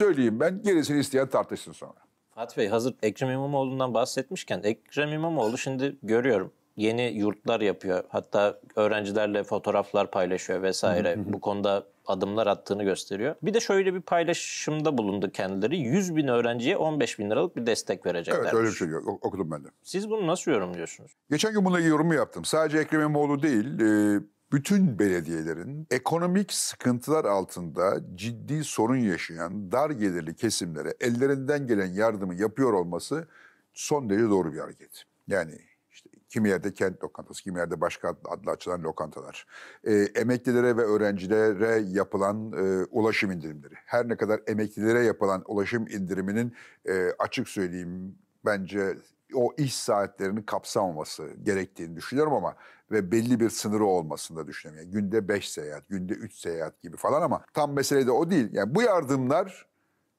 söyleyeyim ben. Gerisini isteyen tartışsın sonra. Fatih Bey hazır Ekrem İmamoğlu'ndan bahsetmişken Ekrem İmamoğlu şimdi görüyorum yeni yurtlar yapıyor. Hatta öğrencilerle fotoğraflar paylaşıyor vesaire. Bu konuda adımlar attığını gösteriyor. Bir de şöyle bir paylaşımda bulundu kendileri. 100 bin öğrenciye 15 bin liralık bir destek verecekler. Evet öyle bir şey okudum ben de. Siz bunu nasıl yorumluyorsunuz? Geçen gün bununla ilgili yorumu yaptım. Sadece Ekrem İmamoğlu değil, e, bütün belediyelerin ekonomik sıkıntılar altında ciddi sorun yaşayan dar gelirli kesimlere ellerinden gelen yardımı yapıyor olması son derece doğru bir hareket. Yani işte kimi yerde kent lokantası, kimi yerde başka adla açılan lokantalar. E, emeklilere ve öğrencilere yapılan e, ulaşım indirimleri. Her ne kadar emeklilere yapılan ulaşım indiriminin e, açık söyleyeyim bence o iş saatlerini kapsamaması gerektiğini düşünüyorum ama ve belli bir sınırı olmasını da düşünüyorum. Yani günde 5 seyahat, günde 3 seyahat gibi falan ama tam mesele de o değil. Yani bu yardımlar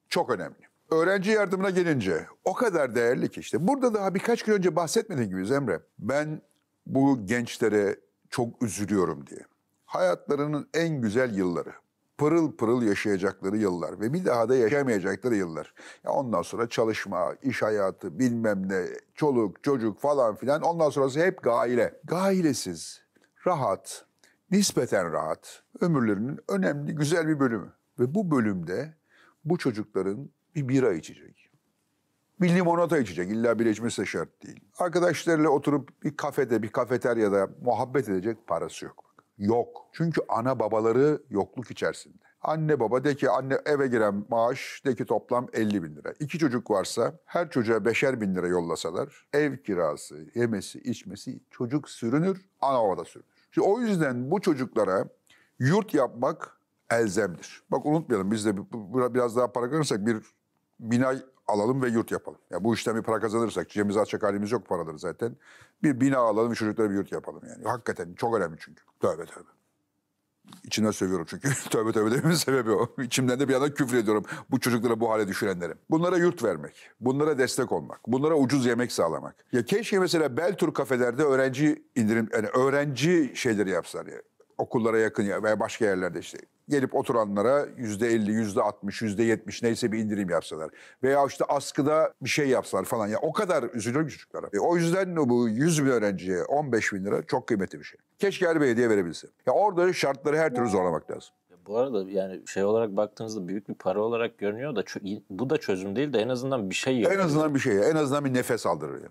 çok önemli. Öğrenci yardımına gelince o kadar değerli ki işte. Burada daha birkaç gün önce bahsetmediğim gibi Zemre. Ben bu gençlere çok üzülüyorum diye. Hayatlarının en güzel yılları pırıl pırıl yaşayacakları yıllar ve bir daha da yaşamayacakları yıllar. Ya ondan sonra çalışma, iş hayatı, bilmem ne, çoluk, çocuk falan filan ondan sonrası hep gaile. Gailesiz, rahat, nispeten rahat ömürlerinin önemli, güzel bir bölümü. Ve bu bölümde bu çocukların bir bira içecek. Bir limonata içecek. İlla bir içmesi de şart değil. Arkadaşlarıyla oturup bir kafede, bir kafeteryada muhabbet edecek parası yok yok. Çünkü ana babaları yokluk içerisinde. Anne baba de ki anne eve giren maaş de ki toplam 50 bin lira. İki çocuk varsa her çocuğa beşer bin lira yollasalar ev kirası, yemesi, içmesi çocuk sürünür, ana baba da sürünür. Şimdi o yüzden bu çocuklara yurt yapmak elzemdir. Bak unutmayalım biz de biraz daha para kırırsak bir bina alalım ve yurt yapalım. Ya yani bu işten bir para kazanırsak, cebimize açacak halimiz yok paraları zaten. Bir bina alalım, çocuklara bir yurt yapalım yani. Hakikaten çok önemli çünkü. Tövbe tövbe. İçimden sövüyorum çünkü. tövbe tövbe dememin sebebi o. İçimden de bir yandan küfür ediyorum bu çocuklara bu hale düşürenlere. Bunlara yurt vermek, bunlara destek olmak, bunlara ucuz yemek sağlamak. Ya keşke mesela Beltur kafelerde öğrenci indirim, yani öğrenci şeyleri yapsalar ya. Okullara yakın ya veya başka yerlerde işte gelip oturanlara yüzde elli, yüzde altmış, yüzde yetmiş neyse bir indirim yapsalar. Veya işte askıda bir şey yapsalar falan. Ya yani o kadar üzülüyorum çocuklara. E, o yüzden bu yüz bin öğrenciye 15 bin lira çok kıymetli bir şey. Keşke her belediye verebilse. Ya orada şartları her türlü zorlamak lazım. Bu arada yani şey olarak baktığınızda büyük bir para olarak görünüyor da bu da çözüm değil de en azından bir şey yapıyor. En azından bir şey. En azından bir nefes aldırıyor.